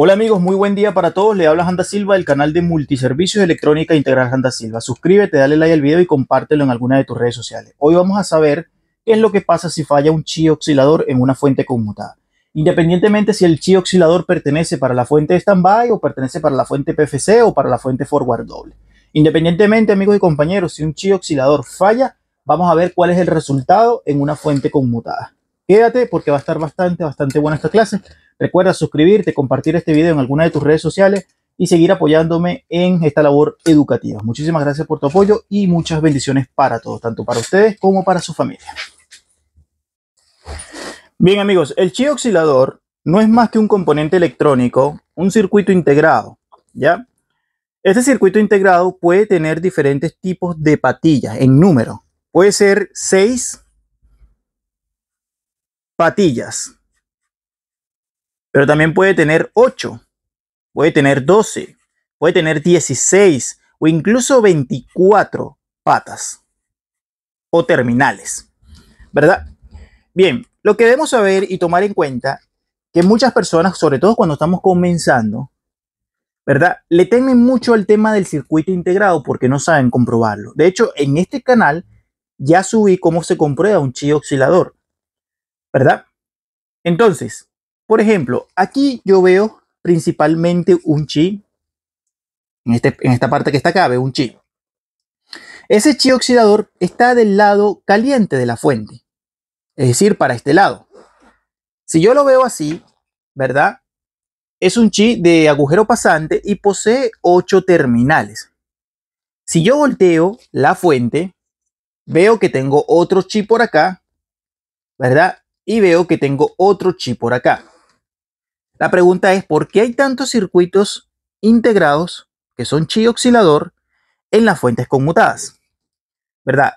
Hola amigos, muy buen día para todos. Le habla Anda Silva del canal de Multiservicios Electrónica Integral Anda Silva. Suscríbete, dale like al video y compártelo en alguna de tus redes sociales. Hoy vamos a saber qué es lo que pasa si falla un chi oscilador en una fuente conmutada. Independientemente si el chi oscilador pertenece para la fuente de standby o pertenece para la fuente PFC o para la fuente forward doble. Independientemente, amigos y compañeros, si un chi oscilador falla, vamos a ver cuál es el resultado en una fuente conmutada. Quédate porque va a estar bastante, bastante buena esta clase. Recuerda suscribirte, compartir este video en alguna de tus redes sociales y seguir apoyándome en esta labor educativa. Muchísimas gracias por tu apoyo y muchas bendiciones para todos, tanto para ustedes como para su familia. Bien amigos, el chi oxilador no es más que un componente electrónico, un circuito integrado, ¿ya? Este circuito integrado puede tener diferentes tipos de patillas en número. Puede ser 6 patillas, pero también puede tener 8, puede tener 12, puede tener 16 o incluso 24 patas o terminales, ¿verdad? Bien, lo que debemos saber y tomar en cuenta que muchas personas, sobre todo cuando estamos comenzando, ¿verdad? Le temen mucho al tema del circuito integrado porque no saben comprobarlo. De hecho, en este canal ya subí cómo se comprueba un chi oscilador, ¿verdad? Entonces, por ejemplo, aquí yo veo principalmente un chi. Este, en, esta parte que está acá veo un chi. Ese chi oxidador está del lado caliente de la fuente. Es decir, para este lado. Si yo lo veo así, ¿verdad? Es un chi de agujero pasante y posee ocho terminales. Si yo volteo la fuente, veo que tengo otro chi por acá, ¿verdad? Y veo que tengo otro chi por acá. La pregunta es, ¿por qué hay tantos circuitos integrados que son chi oscilador en las fuentes conmutadas? ¿Verdad?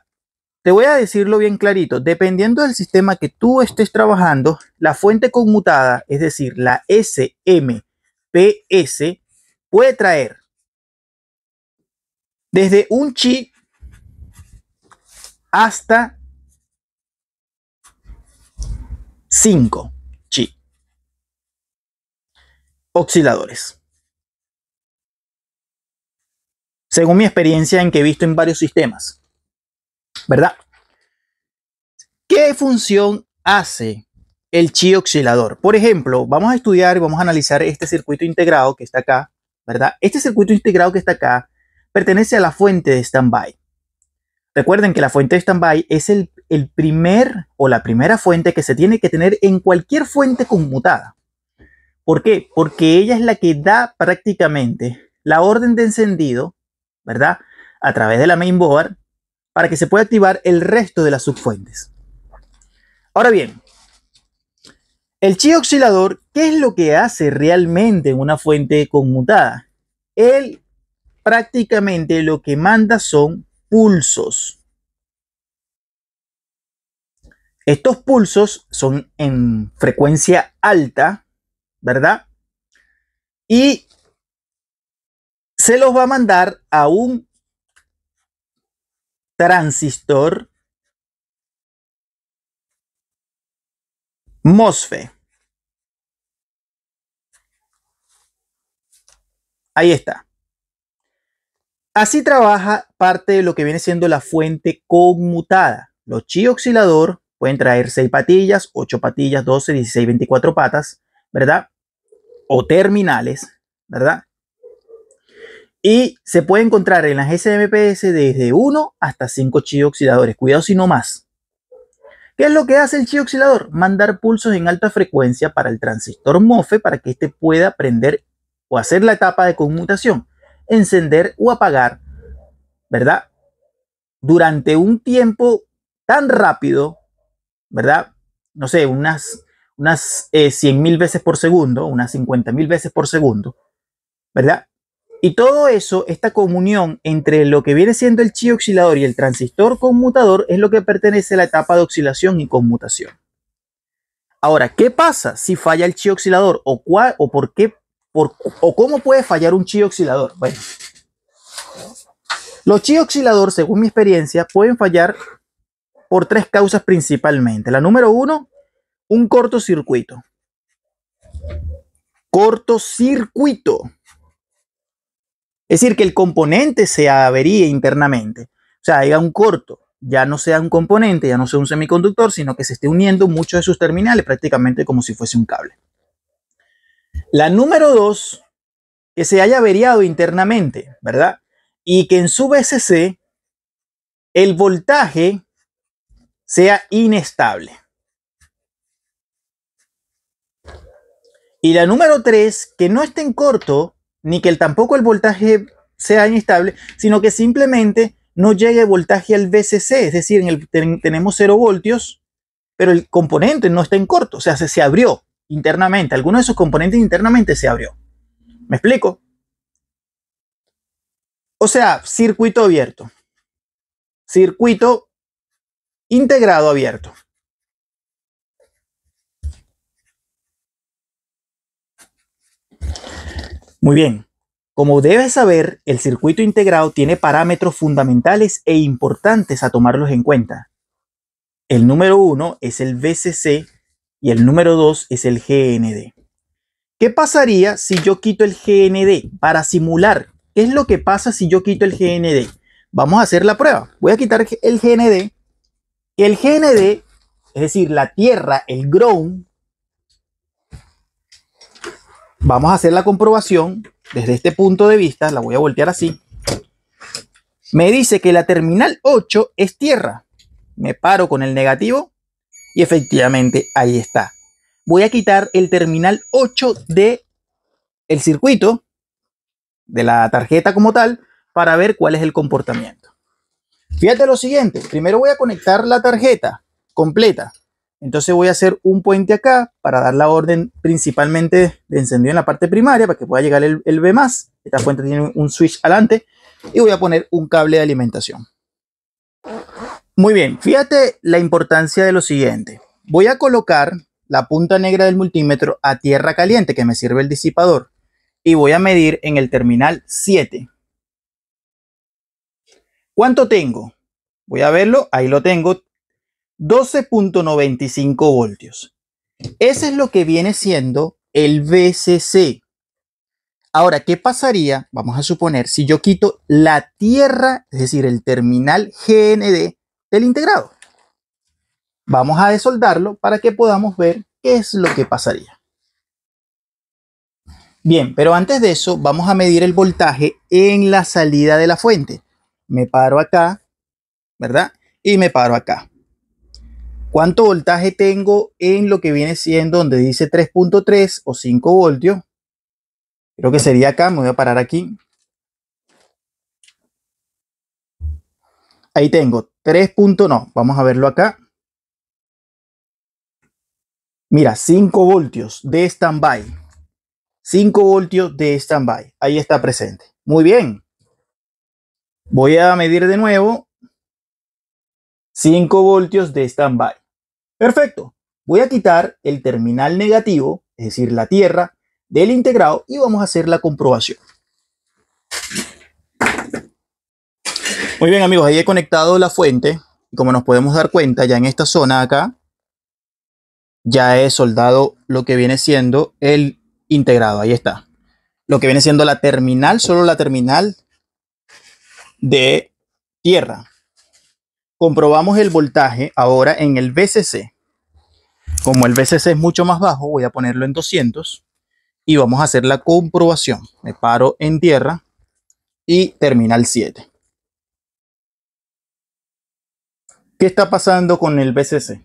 Te voy a decirlo bien clarito, dependiendo del sistema que tú estés trabajando, la fuente conmutada, es decir, la SMPS, puede traer desde un chi hasta 5. Oxiladores. Según mi experiencia en que he visto en varios sistemas, ¿verdad? ¿Qué función hace el chi oscilador? Por ejemplo, vamos a estudiar y vamos a analizar este circuito integrado que está acá, ¿verdad? Este circuito integrado que está acá pertenece a la fuente de standby. Recuerden que la fuente de standby es el primer o la primera fuente que se tiene que tener en cualquier fuente conmutada. ¿Por qué? Porque ella es la que da prácticamente la orden de encendido, ¿verdad? A través de la mainboard para que se pueda activar el resto de las subfuentes. Ahora bien, el chi oscilador, ¿qué es lo que hace realmente en una fuente conmutada? Él prácticamente lo que manda son pulsos. Estos pulsos son en frecuencia alta, ¿verdad? Y se los va a mandar a un transistor MOSFET. Ahí está. Así trabaja parte de lo que viene siendo la fuente conmutada. Los chi oxilador pueden traer 6 patillas, 8 patillas, 12, 16, 24 patas. ¿verdad? O terminales, ¿verdad? Y se puede encontrar en las SMPS desde 1 hasta 5 chi oxidadores. Cuidado si no más. ¿Qué es lo que hace el chi oxidador? Mandar pulsos en alta frecuencia para el transistor MOFE para que éste pueda prender o hacer la etapa de conmutación, encender o apagar, ¿verdad? Durante un tiempo tan rápido, ¿verdad? No sé, unas unas 100.000 eh, veces por segundo, unas 50.000 veces por segundo, ¿verdad? Y todo eso, esta comunión entre lo que viene siendo el chi oxilador y el transistor conmutador es lo que pertenece a la etapa de oscilación y conmutación. Ahora, ¿qué pasa si falla el chi oxilador o o por qué por, o cómo puede fallar un chi oxilador? Bueno, los chi oscilador, según mi experiencia, pueden fallar por tres causas principalmente. La número uno un cortocircuito. Cortocircuito. Es decir, que el componente se averíe internamente. O sea, haya un corto, ya no sea un componente, ya no sea un semiconductor, sino que se esté uniendo muchos de sus terminales prácticamente como si fuese un cable. La número dos, que se haya averiado internamente, ¿verdad? Y que en su VCC el voltaje sea inestable. Y la número tres, que no esté en corto, ni que tampoco el voltaje sea inestable, sino que simplemente no llegue voltaje al VCC, es decir, en el, tenemos 0 voltios, pero el componente no está en corto, o sea, se, se abrió internamente, alguno de esos componentes internamente se abrió. ¿Me explico? O sea, circuito abierto, circuito integrado abierto. Muy bien. Como debes saber, el circuito integrado tiene parámetros fundamentales e importantes a tomarlos en cuenta. El número 1 es el VCC y el número 2 es el GND. ¿Qué pasaría si yo quito el GND para simular? ¿Qué es lo que pasa si yo quito el GND? Vamos a hacer la prueba. Voy a quitar el GND. El GND, es decir, la tierra, el ground, Vamos a hacer la comprobación desde este punto de vista, la voy a voltear así. Me dice que la terminal 8 es tierra. Me paro con el negativo y efectivamente ahí está. Voy a quitar el terminal 8 de el circuito de la tarjeta como tal para ver cuál es el comportamiento. Fíjate lo siguiente, primero voy a conectar la tarjeta completa entonces voy a hacer un puente acá para dar la orden principalmente de encendido en la parte primaria para que pueda llegar el, el B+. Esta fuente tiene un switch adelante y voy a poner un cable de alimentación. Muy bien, fíjate la importancia de lo siguiente. Voy a colocar la punta negra del multímetro a tierra caliente que me sirve el disipador y voy a medir en el terminal 7. ¿Cuánto tengo? Voy a verlo, ahí lo tengo, 12.95 voltios. Ese es lo que viene siendo el VCC. Ahora, ¿qué pasaría? Vamos a suponer si yo quito la tierra, es decir, el terminal GND del integrado. Vamos a desoldarlo para que podamos ver qué es lo que pasaría. Bien, pero antes de eso vamos a medir el voltaje en la salida de la fuente. Me paro acá, ¿verdad? Y me paro acá cuánto voltaje tengo en lo que viene siendo donde dice 3.3 o 5 voltios. Creo que sería acá, me voy a parar aquí. Ahí tengo 3. No, vamos a verlo acá. Mira, 5 voltios de standby. 5 voltios de standby. Ahí está presente. Muy bien. Voy a medir de nuevo 5 voltios de standby. Perfecto. Voy a quitar el terminal negativo, es decir, la tierra, del integrado y vamos a hacer la comprobación. Muy bien amigos, ahí he conectado la fuente. y Como nos podemos dar cuenta, ya en esta zona acá, ya he soldado lo que viene siendo el integrado. Ahí está. Lo que viene siendo la terminal, solo la terminal de tierra. Comprobamos el voltaje ahora en el VCC. Como el VCC es mucho más bajo, voy a ponerlo en 200 y vamos a hacer la comprobación. Me paro en tierra y terminal 7. ¿Qué está pasando con el VCC?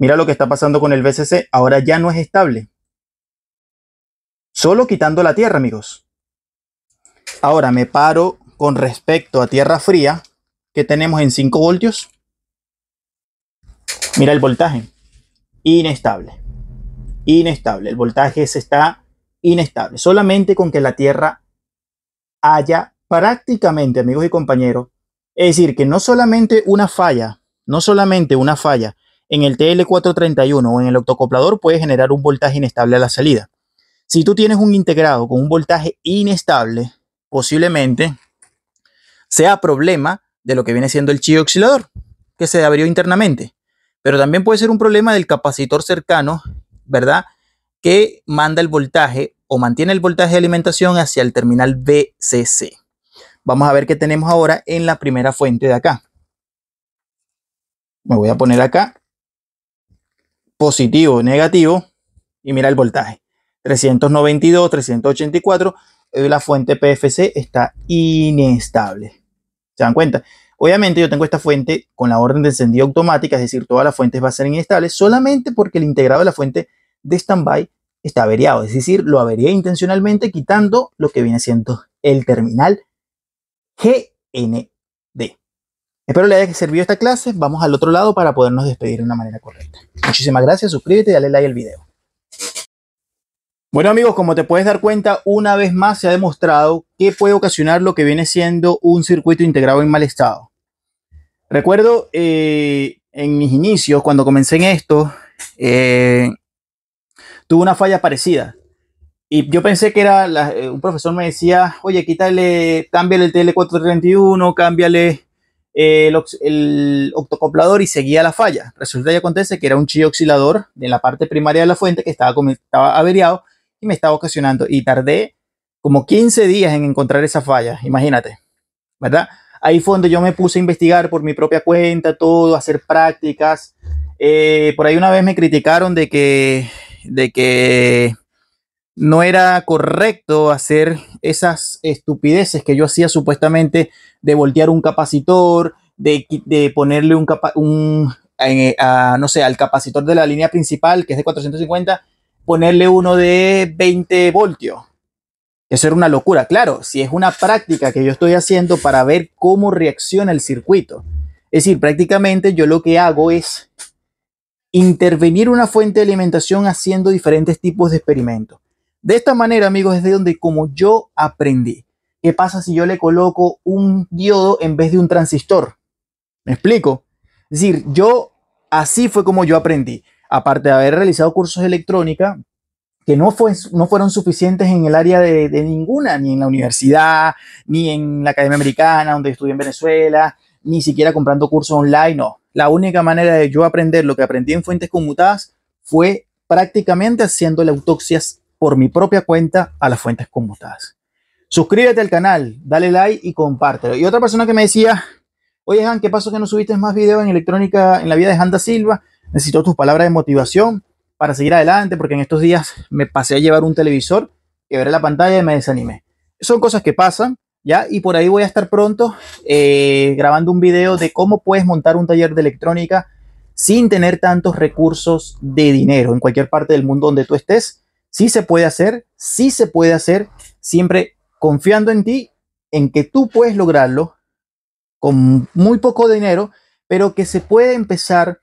Mira lo que está pasando con el VCC. Ahora ya no es estable. Solo quitando la tierra, amigos. Ahora me paro con respecto a tierra fría que tenemos en 5 voltios. Mira el voltaje. Inestable. Inestable. El voltaje se está inestable. Solamente con que la tierra haya prácticamente, amigos y compañeros, es decir, que no solamente una falla, no solamente una falla en el TL431 o en el octocoplador puede generar un voltaje inestable a la salida. Si tú tienes un integrado con un voltaje inestable, posiblemente sea problema de lo que viene siendo el chi oscilador, que se abrió internamente. Pero también puede ser un problema del capacitor cercano, ¿verdad? Que manda el voltaje o mantiene el voltaje de alimentación hacia el terminal VCC. Vamos a ver qué tenemos ahora en la primera fuente de acá. Me voy a poner acá positivo, negativo y mira el voltaje. 392, 384. Eh, la fuente PFC está inestable. ¿Se dan cuenta? Obviamente yo tengo esta fuente con la orden de encendido automática, es decir, todas las fuentes va a ser inestables solamente porque el integrado de la fuente de standby está averiado, es decir, lo averié intencionalmente quitando lo que viene siendo el terminal GND. Espero le haya servido esta clase, vamos al otro lado para podernos despedir de una manera correcta. Muchísimas gracias, suscríbete y dale like al video. Bueno amigos, como te puedes dar cuenta, una vez más se ha demostrado que puede ocasionar lo que viene siendo un circuito integrado en mal estado. Recuerdo eh, en mis inicios, cuando comencé en esto, eh, tuve una falla parecida. Y yo pensé que era, eh, un profesor me decía, oye, quítale, cámbiale el TL431, cámbiale el, el, octocoplador y seguía la falla. Resulta que acontece que era un chi oscilador en la parte primaria de la fuente que estaba averiado y me estaba ocasionando. Y tardé como 15 días en encontrar esa falla, imagínate, ¿verdad? Ahí fue donde yo me puse a investigar por mi propia cuenta, todo, hacer prácticas. Eh, por ahí una vez me criticaron de que, de que no era correcto hacer esas estupideces que yo hacía supuestamente de voltear un capacitor, de, ponerle un, capa, un eh, no sé, al capacitor de la línea principal, que es de 450, ponerle uno de 20 voltios. Eso era una locura. Claro, si es una práctica que yo estoy haciendo para ver cómo reacciona el circuito. Es decir, prácticamente yo lo que hago es intervenir una fuente de alimentación haciendo diferentes tipos de experimentos. De esta manera, amigos, es de donde como yo aprendí. ¿Qué pasa si yo le coloco un diodo en vez de un transistor? ¿Me explico? Es decir, yo así fue como yo aprendí aparte de haber realizado cursos de electrónica, que no, fue, no fueron suficientes en el área de, ninguna, ni en la universidad, ni en la Academia Americana, donde estudié en Venezuela, ni siquiera comprando cursos online, no. La única manera de yo aprender lo que aprendí en fuentes conmutadas fue prácticamente haciéndole autopsias por mi propia cuenta a las fuentes conmutadas. Suscríbete al canal, dale like y compártelo. Y otra persona que me decía, oye Han, ¿qué pasó que no subiste más videos en electrónica en la vida de Janda Silva? Necesito tus palabras de motivación para seguir adelante, porque en estos días me pasé a llevar un televisor, quebré la pantalla y me desanimé. Son cosas que pasan, ¿ya? Y por ahí voy a estar pronto eh, grabando un video de cómo puedes montar un taller de electrónica sin tener tantos recursos de dinero en cualquier parte del mundo donde tú estés. Sí se puede hacer, sí se puede hacer, siempre confiando en ti, en que tú puedes lograrlo con muy poco dinero, pero que se puede empezar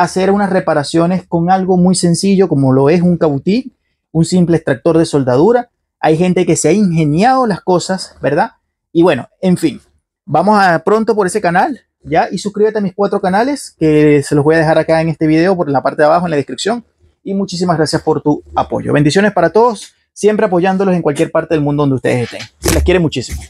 hacer unas reparaciones con algo muy sencillo como lo es un cautín, un simple extractor de soldadura. Hay gente que se ha ingeniado las cosas, ¿verdad? Y bueno, en fin, vamos a pronto por ese canal, ¿ya? Y suscríbete a mis cuatro canales que se los voy a dejar acá en este video por la parte de abajo en la descripción. Y muchísimas gracias por tu apoyo. Bendiciones para todos, siempre apoyándolos en cualquier parte del mundo donde ustedes estén. les quiere muchísimo.